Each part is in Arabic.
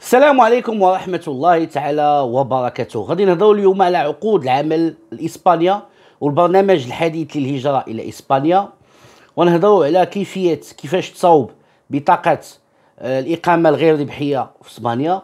السلام عليكم ورحمة الله تعالى وبركاته غادي نهضروا اليوم على عقود العمل الإسبانية والبرنامج الحديث للهجرة إلى إسبانيا ونهضروا على كيفية كيفاش تصاوب بطاقة آه، الإقامة الغير ربحية في إسبانيا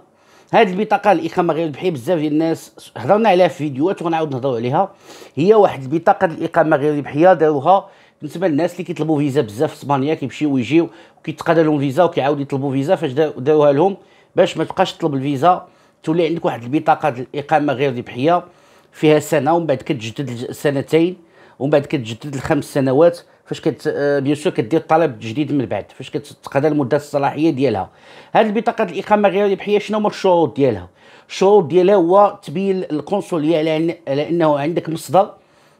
هذه البطاقة الإقامة غير ربحية بزاف ديال الناس هضرنا عليها في فيديوهات وغنعاود نهضروا عليها هي واحد البطاقة الإقامة غير ربحية داروها بالنسبه للناس اللي كيطلبوا فيزا بزاف في اسبانيا كيمشيو ويجيو وكيتقاد لهم فيزا وكيعاودوا يطلبوا فيزا فاش داروها لهم باش ما تبقاش تطلب الفيزا تولي عندك واحد البطاقه الاقامه غير ربحيه فيها سنه ومن بعد كتجدد سنتين ومن بعد كتجدد الخمس سنوات فاش كت آه، بيان سور كدير طلب جديد من بعد فاش كتقضى المده الصلاحيه ديالها هاد البطاقه الاقامه غير ربحيه شنو هما الشروط ديالها الشروط ديالها هو تبين القنصليه على انه عندك مصدر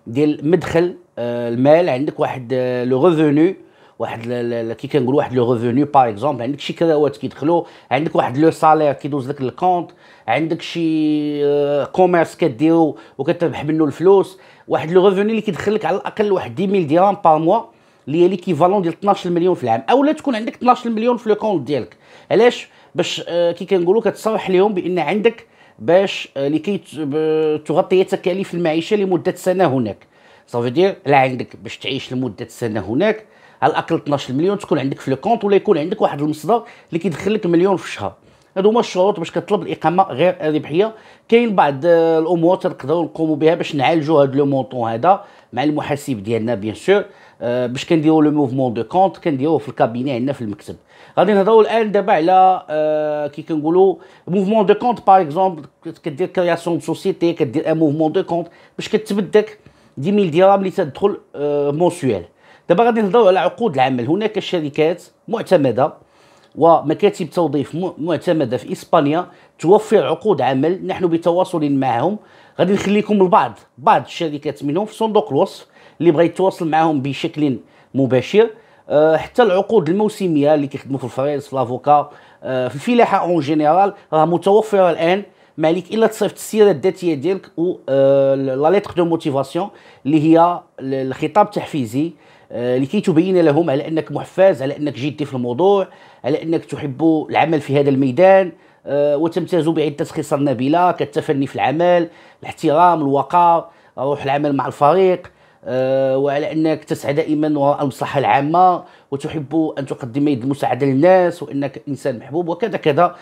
ديال مدخل آه، المال عندك واحد لو آه، ريفوني واحد كي كنقول واحد لو ريفوني باغ اكزومبل عندك شي كراوات كيدخلوا عندك واحد لو سالير كيدوز لك الكونت عندك شي كوميرس آه، كديرو وكتربح منه الفلوس واحد لو ريفوني اللي كيدخل لك على الاقل واحد ميل درهم بار موا اللي هي ليكيفالون ديال 12 مليون في العام اولا تكون عندك 12 مليون في لو كونت ديالك علاش باش آه، كي كنقولوا كتصرح لهم بان عندك باش آه، لكي تغطي تكاليف المعيشه لمده سنه هناك صافي دير لا عندك باش تعيش لمده سنه هناك على الاقل 12 مليون تكون عندك في الكونت ولا يكون عندك واحد المصدر اللي كيدخل لك مليون في الشهر هادو هما الشروط باش كطلب الاقامه غير ربحيه كاين بعض الامور تنقدروا نقوموا بها باش نعالجوا هاد لو مونطون هذا مع المحاسب ديالنا بيان سور آه، باش كنديروا لو موفمون دو كونت كنديروه في الكابيني عندنا في المكتب غادي نهضروا الان دابا على أه كي كنقولوا موفمون دو كونت باغ اكزومبل كدير كرياسيون دو سوسيتي كدير ان موفمون دو كونت باش كتبدك 10000 درهم اللي تدخل أه دابا غادي نهضروا على عقود العمل هناك شركات معتمده ومكاتب توظيف معتمده في اسبانيا توفر عقود عمل نحن بتواصل معهم غادي نخليكم البعض بعض الشركات منهم في صندوق الوصف اللي بغى يتواصل معهم بشكل مباشر أه حتى العقود الموسميه اللي كيخدموا في الفريز في لافوكا أه في الفلاحه اون جينيرال راه متوفره الان ما عليك الا تصيفط السيره الذاتيه ديالك و آه، لا ليتر دو موتيفاسيون اللي هي الخطاب التحفيزي آه، لكي تبين لهم على انك محفز على انك جدي في الموضوع على انك تحب العمل في هذا الميدان آه، وتمتاز بعده خصال نبيله كالتفني في العمل الاحترام الوقار روح العمل مع الفريق آه، وعلى انك تسعى دائما وراء المصلحه العامه وتحب ان تقدم يد المساعده للناس وانك انسان محبوب وكذا كذا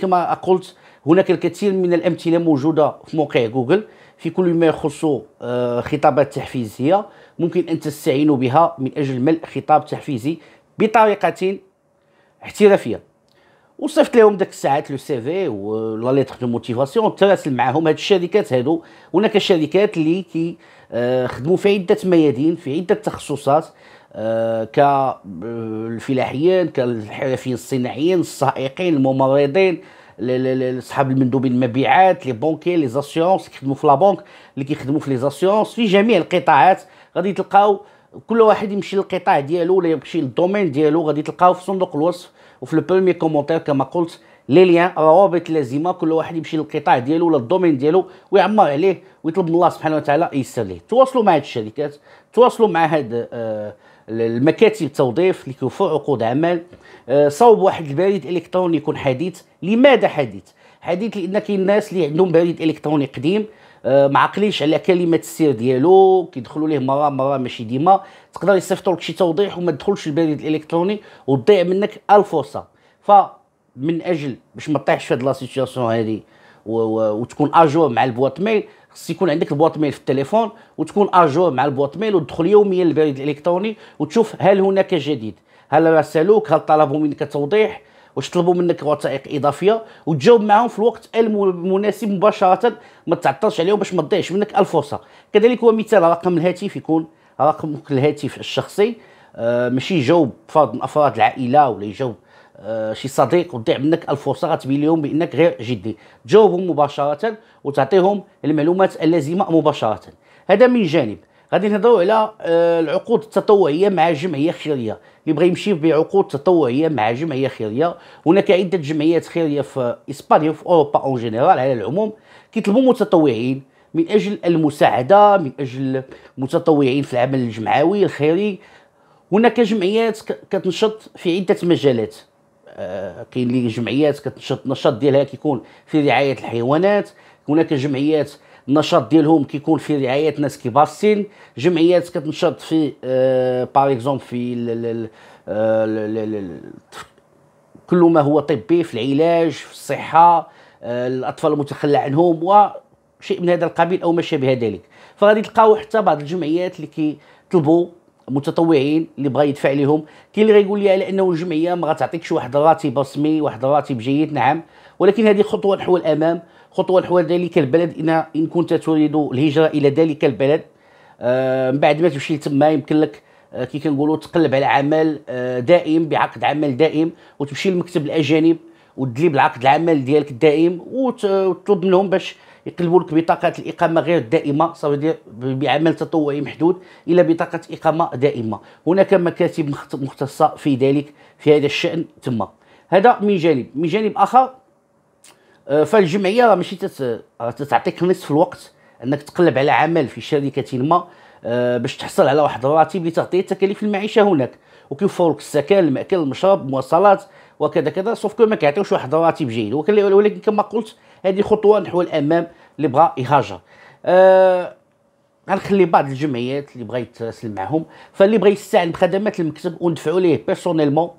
كما قلت هناك الكثير من الامثله موجوده في موقع جوجل في كل ما يخص آه، خطابات تحفيزية ممكن أن تستعينوا بها من أجل ملء خطاب تحفيزي بطريقة احترافية وصيفط لهم داك الساعات لو سي في ولا ليتر دو موتيفاسيون تراسل معاهم هاد الشركات هادو هناك شركات اللي كي آه، خدموا في عده ميادين في عده تخصصات آه، كالفلاحيين كالحرفيين الصناعيين السائقين الممرضين لصحاب المندوبين المبيعات لي بونكي لي زاسيونس كيخدموا في لا بونك اللي كيخدموا في لي زاسيونس في جميع القطاعات غادي تلقاو كل واحد يمشي للقطاع ديالو ولا يمشي للدومين ديالو غادي تلقاو في صندوق الوصف وفي لو برومي كومونتير كما قلت لي ليان روابط لازمه كل واحد يمشي للقطاع ديالو ولا الدومين ديالو ويعمر عليه ويطلب من الله سبحانه وتعالى يسر ليه تواصلوا مع هاد الشركات تواصلوا مع هاد آه المكاتب التوظيف اللي كيوفروا عقود عمل آه، صوب واحد البريد الكتروني يكون حديث لماذا حديث حديث لان كاين الناس اللي عندهم بريد الكتروني قديم آه، معقليش على كلمه السر ديالو كيدخلوا ليه مره مره ماشي ديما تقدر يصيفطوا لك شي توضيح وما تدخلش البريد الالكتروني وتضيع منك الفرصه فمن اجل باش ما تطيحش في هذه لا سيتوياسيون هذه وتكون اجور مع البواط ميل خص يكون عندك البواط ميل في التليفون وتكون اجور مع البواط ميل وتدخل يوميا للبريد الالكتروني وتشوف هل هناك جديد هل راسلوك هل طلبوا منك توضيح واش طلبوا منك وثائق اضافيه وتجاوب معاهم في الوقت المناسب مباشره ما تعطلش عليهم باش ما تضيعش منك الفرصه كذلك هو مثال رقم الهاتف يكون رقمك الهاتف الشخصي آه ماشي يجاوب فرد من افراد العائله ولا يجاوب آه، شي صديق وضيع منك الفرصه غتبين لهم بانك غير جدي تجاوبهم مباشره وتعطيهم المعلومات اللازمه مباشره هذا من جانب غادي نهضروا على آه، العقود التطوعيه مع جمعيه خيريه اللي بغى يمشي بعقود تطوعيه مع جمعيه خيريه هناك عده جمعيات خيريه في اسبانيا وفي اوروبا اون جينيرال على العموم كيطلبوا متطوعين من اجل المساعده من اجل متطوعين في العمل الجمعوي الخيري هناك جمعيات كتنشط في عده مجالات آه، كاين اللي جمعيات كتنشط النشاط ديالها كيكون في رعايه الحيوانات هناك جمعيات النشاط ديالهم كيكون في رعايه ناس كبار السن جمعيات كتنشط في باغ آه، اكزومبل في آه، كل ما هو طبي في العلاج في الصحه الاطفال المتخلى عنهم وشيء من هذا القبيل او ما شابه ذلك فغادي تلقاو حتى بعض الجمعيات اللي كيطلبوا متطوعين اللي بغى يدفع لهم كاين اللي غيقول لي على انه الجمعيه ما غتعطيكش واحد الراتب رسمي واحد الراتب جيد نعم ولكن هذه خطوه نحو الامام خطوه نحو ذلك البلد ان ان كنت تريد الهجره الى ذلك البلد آه من بعد ما تمشي تما يمكن لك آه كي كنقولوا تقلب على عمل آه دائم بعقد عمل دائم وتمشي لمكتب الاجانب وتدلي بالعقد العمل ديالك الدائم وتطلب منهم باش يقلبوا لك بطاقه الاقامه غير الدائمه صافي بعمل تطوعي محدود الى بطاقه اقامه دائمه هناك مكاتب مختصه في ذلك في هذا الشان تما هذا من جانب من جانب اخر آه، فالجمعيه راه ماشي تعطيك نصف الوقت انك تقلب على عمل في شركه ما آه، باش تحصل على واحد الراتب لتغطيه تكاليف المعيشه هناك وكيوفروا لك السكن الماكل المشرب المواصلات وكذا كذا سوف كو ما كيعطيوش واحد الراتب جيد ولكن كما قلت هذه خطوه نحو الامام اللي بغى يهاجر أه غنخلي بعض الجمعيات اللي بغى يتراسل معهم فاللي بغى يستعن بخدمات المكتب وندفعوا ليه بيرسونيلمون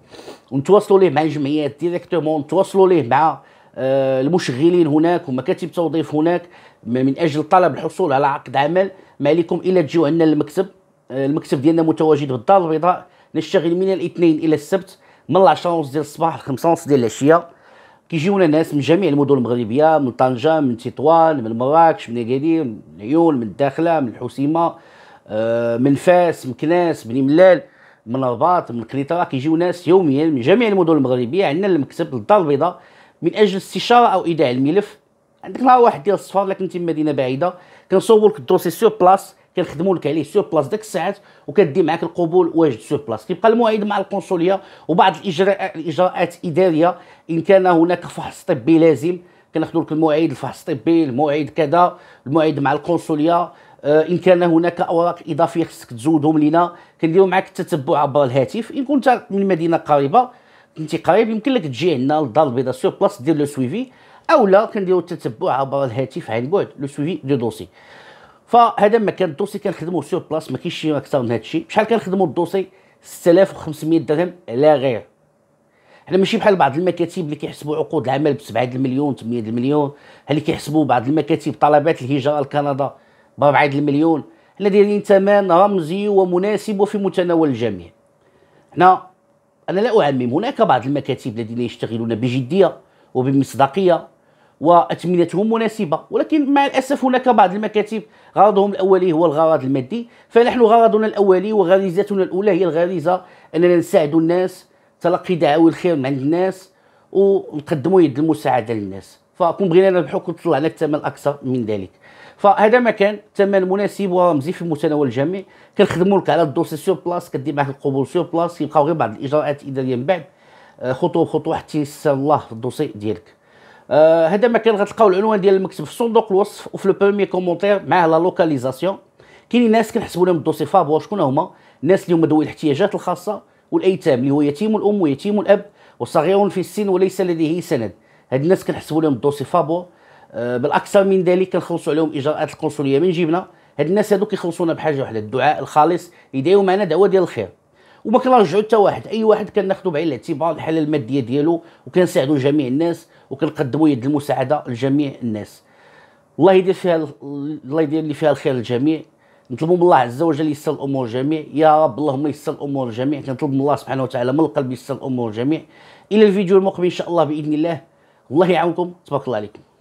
ونتواصلوا ليه مع الجمعيات ديريكتومون نتواصلوا ليه مع أه المشغلين هناك ومكاتب توظيف هناك من اجل طلب الحصول على عقد عمل ما عليكم الا تجيو عندنا للمكتب آه، المكتب ديالنا متواجد بالدار البيضاء نشتغل من الاثنين الى السبت من 10 ونص ديال الصباح ل 5 ونص ديال العشيه كيجيونا ناس من جميع المدن المغربيه من طنجه من تطوان من مراكش من اكادير من العيون من الداخله من الحسيمه آه، من فاس من كناس من ملال من الرباط من كريتره كيجيو ناس يوميا من جميع المدن المغربيه عندنا المكتب للدار البيضاء من اجل استشاره او ايداع الملف عندك نهار واحد ديال الصفر لكن انت مدينه بعيده كنصور لك الدوسي سور بلاص كنخدموا لك عليه سور بلاص ديك الساعات وكدي معاك القبول واجد سور بلاص كيبقى المعيد مع القنصليه وبعض الاجراءات اداريه ان كان هناك فحص طبي لازم كناخذوا لك المعيد الفحص الطبي المعيد كذا المعيد مع القنصليه آه، ان كان هناك اوراق اضافيه خصك تزودهم لنا كنديروا معك التتبع عبر الهاتف ان كنت من مدينه قريبه كنتي قريب يمكن لك تجي عندنا للدار البيضاء سور بلاص دير لو سويفي لا كنديروا التتبع عبر الهاتف عن بعد لو سويفي دو دوسي فهذا ما كان الدوسي كنخدموه سور بلاص ما كاينش شي اكثر من هذا الشيء بشحال كنخدموا الدوسي 6500 درهم لا غير حنا ماشي بحال بعض المكاتب اللي كيحسبوا عقود العمل ب 7 المليون 8 المليون اللي كيحسبوا بعض المكاتب طلبات الهجره لكندا ب 4 المليون حنا دايرين ثمن رمزي ومناسب وفي متناول الجميع هنا انا لا اعمم هناك بعض المكاتب الذين يشتغلون بجديه وبمصداقيه واثمنتهم مناسبه ولكن مع الاسف هناك بعض المكاتب غرضهم الاولي هو الغرض المادي فنحن غرضنا الاولي وغريزتنا الاولى هي الغريزه اننا نساعد الناس تلقي دعاوي الخير من عند الناس ونقدموا يد المساعده للناس فكون بغينا نربحوا كون طلعنا الثمن اكثر من ذلك فهذا ما كان ثمن مناسب ورمزي في متناول الجميع كنخدموا لك على الدوسي سور بلاص كدير معاه القبول سور بلاص يبقاو غير بعض الاجراءات اذا من بعد آه، خطوه بخطوه حتى يسر الله الدوسي ديالك آه، هذا مكان غتلقاو العنوان ديال المكتب في صندوق الوصف وفي لو بومي كومونتير معاه لا لوكاليزاسيون كاينين ناس كنحسبوا لهم الدوسي فابور شكون هما الناس اللي هما ذوي الاحتياجات الخاصه والايتام اللي هو يتيم الام ويتيم الاب وصغير في السن وليس لديه سند هاد الناس كنحسبوا لهم الدوسي فابور آه بالاكثر من ذلك كنخلصوا عليهم اجراءات القنصليه من جيبنا هاد الناس هادو كيخلصونا بحاجه واحده الدعاء الخالص يدعيو معنا دعوه ديال الخير وما كنرجعوا حتى واحد اي واحد كناخذوا بعين الاعتبار الحاله الماديه ديالو وكنساعدوا جميع الناس وكنقدموا يد المساعده لجميع الناس الله يدير فيها الله يدير اللي فيها الخير للجميع نطلبوا من الله عز وجل يسر الامور الجميع يا رب اللهم يسر الامور الجميع كنطلب من الله سبحانه وتعالى من القلب يسر الامور الجميع الى الفيديو المقبل ان شاء الله باذن الله الله يعاونكم تبارك الله عليكم